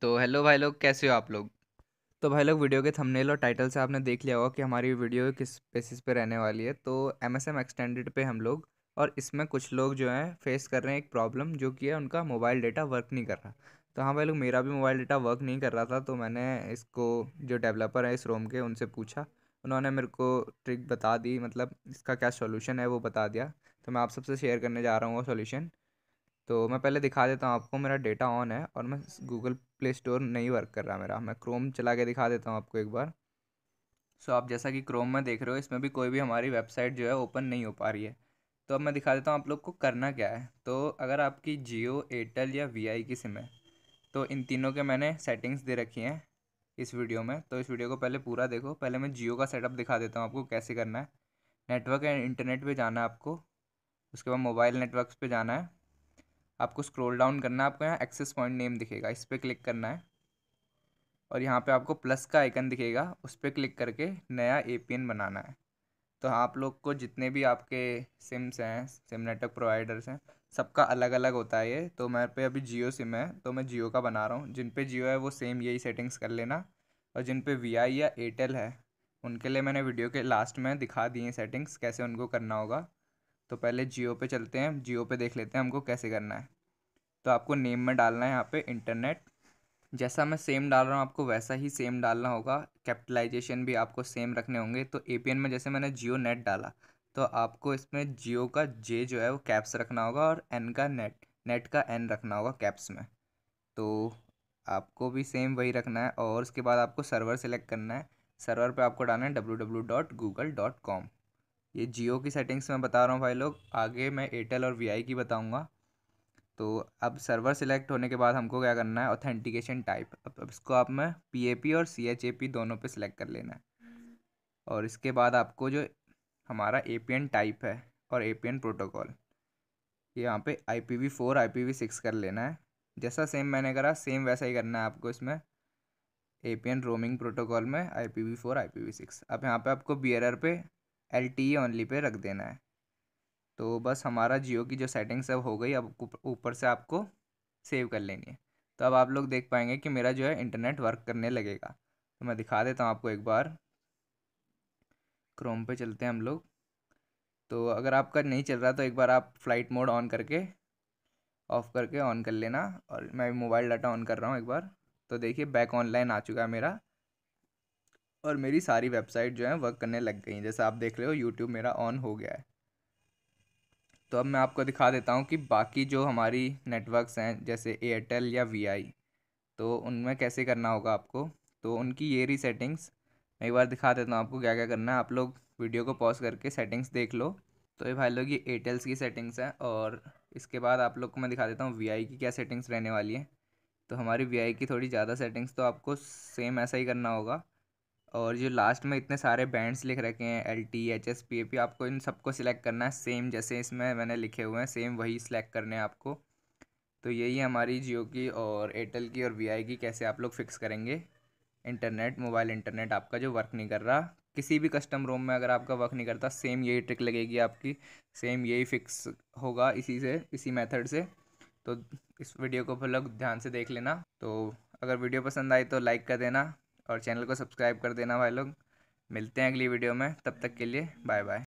तो हेलो भाई लोग कैसे हो आप लोग तो भाई लोग वीडियो के थंबनेल और टाइटल से आपने देख लिया होगा कि हमारी वीडियो किस बेसिस पे रहने वाली है तो एम एस एम एक्सटेंडेड पे हम लोग और इसमें कुछ लोग जो हैं फेस कर रहे हैं एक प्रॉब्लम जो कि है उनका मोबाइल डेटा वर्क नहीं कर रहा तो हाँ भाई लोग मेरा भी मोबाइल डेटा वर्क नहीं कर रहा था तो मैंने इसको जो डेवलपर है इस रोम के उनसे पूछा उन्होंने मेरे को ट्रिक बता दी मतलब इसका क्या सोल्यूशन है वो बता दिया तो मैं आप सबसे शेयर करने जा रहा हूँ वो सोल्यूशन तो मैं पहले दिखा देता हूँ आपको मेरा डेटा ऑन है और मैं गूगल प्ले स्टोर नहीं वर्क कर रहा मेरा मैं क्रोम चला के दिखा देता हूँ आपको एक बार सो आप जैसा कि क्रोम में देख रहे हो इसमें भी कोई भी हमारी वेबसाइट जो है ओपन नहीं हो पा रही है तो अब मैं दिखा देता हूँ आप लोग को करना क्या है तो अगर आपकी जियो एयरटेल या वी की सिम है तो इन तीनों के मैंने सेटिंग्स दे रखी हैं इस वीडियो में तो इस वीडियो को पहले पूरा देखो पहले मैं जियो का सेटअप दिखा देता हूँ आपको कैसे करना है नेटवर्क एंड इंटरनेट पे जाना है आपको उसके बाद मोबाइल नेटवर्क्स पे जाना है आपको स्क्रॉल डाउन करना है आपको यहाँ एक्सेस पॉइंट नेम दिखेगा इस पर क्लिक करना है और यहाँ पे आपको प्लस का आइकन दिखेगा उस पर क्लिक करके नया ए बनाना है तो आप लोग को जितने भी आपके सिम्स हैं सिम नेटवर्क प्रोवाइडर्स हैं सबका अलग अलग होता है ये तो मेरे पे अभी जियो सिम है तो मैं जियो का बना रहा हूँ जिन पे जियो है वो सेम यही सेटिंग्स कर लेना और जिन पे वी या एयरटेल है उनके लिए मैंने वीडियो के लास्ट में दिखा दिए सेटिंग्स कैसे उनको करना होगा तो पहले जियो पे चलते हैं जियो पे देख लेते हैं हमको कैसे करना है तो आपको नेम में डालना है यहाँ पे इंटरनेट जैसा मैं सेम डाल रहा हूँ आपको वैसा ही सेम डालना होगा कैपिटलाइजेशन भी आपको सेम रखने होंगे तो ए में जैसे मैंने जियो नेट डाला तो आपको इसमें जियो का जे जो है वो कैप्स रखना होगा और एन का नेट नेट का एन रखना होगा कैप्स में तो आपको भी सेम वही रखना है और उसके बाद आपको सर्वर सेलेक्ट करना है सर्वर पे आपको डालना है W W dot Google dot com ये जियो की सेटिंग्स मैं बता रहा हूँ भाई लोग आगे मैं एयरटेल और वी की बताऊँगा तो अब सर्वर सिलेक्ट होने के बाद हमको क्या करना है ऑथेंटिकेशन टाइप अब, अब इसको आप में पी और सी दोनों पे सिलेक्ट कर लेना है और इसके बाद आपको जो हमारा ए टाइप है और ए प्रोटोकॉल यहाँ पे I P V four I P V six कर लेना है जैसा सेम मैंने करा सेम वैसा ही करना है आपको इसमें A P N roaming protocol में I P V four I P V six अब यहाँ पे आपको बी एर पे L T E only pay रख देना है तो बस हमारा जियो की जो सेटिंग्स है हो गई अब ऊपर से आपको सेव कर लेनी है तो अब आप लोग देख पाएंगे कि मेरा जो है इंटरनेट वर्क करने लगेगा तो मैं दिखा देता हूँ आपको एक बार क्रोम पे चलते हैं हम लोग तो अगर आपका नहीं चल रहा तो एक बार आप फ्लाइट मोड ऑन करके ऑफ़ करके ऑन कर लेना और मैं मोबाइल डाटा ऑन कर रहा हूँ एक बार तो देखिए बैक ऑनलाइन आ चुका है मेरा और मेरी सारी वेबसाइट जो है वर्क करने लग गई जैसे आप देख रहे हो यूट्यूब मेरा ऑन हो गया है तो अब मैं आपको दिखा देता हूँ कि बाकी जो हमारी नेटवर्क्स हैं जैसे एयरटेल या वी तो उनमें कैसे करना होगा आपको तो उनकी ये री सेटिंग्स मैं एक बार दिखा देता हूँ आपको क्या क्या करना है आप लोग वीडियो को पॉज करके सेटिंग्स देख लो तो ये भाई लोग ये एयरटेल्स की सेटिंग्स हैं और इसके बाद आप लोग को मैं दिखा देता हूँ वी की क्या सेटिंग्स रहने वाली हैं तो हमारी वी की थोड़ी ज़्यादा सेटिंग्स तो आपको सेम ऐसा ही करना होगा और जो लास्ट में इतने सारे बैंड्स लिख रखे हैं L T H S P A P आपको इन सबको सिलेक्ट करना है सेम जैसे इसमें मैंने लिखे हुए हैं सेम वही सिलेक्ट करने हैं आपको तो यही हमारी जियो की और एयरटेल की और वी आई की कैसे आप लोग फिक्स करेंगे इंटरनेट मोबाइल इंटरनेट आपका जो वर्क नहीं कर रहा किसी भी कस्टम रोम में अगर आपका वर्क नहीं करता सेम यही ट्रिक लगेगी आपकी सेम यही फिक्स होगा इसी से इसी मेथड से तो इस वीडियो को फिर लोग ध्यान से देख लेना तो अगर वीडियो पसंद आई तो लाइक कर देना और चैनल को सब्सक्राइब कर देना भाई लोग मिलते हैं अगली वीडियो में तब तक के लिए बाय बाय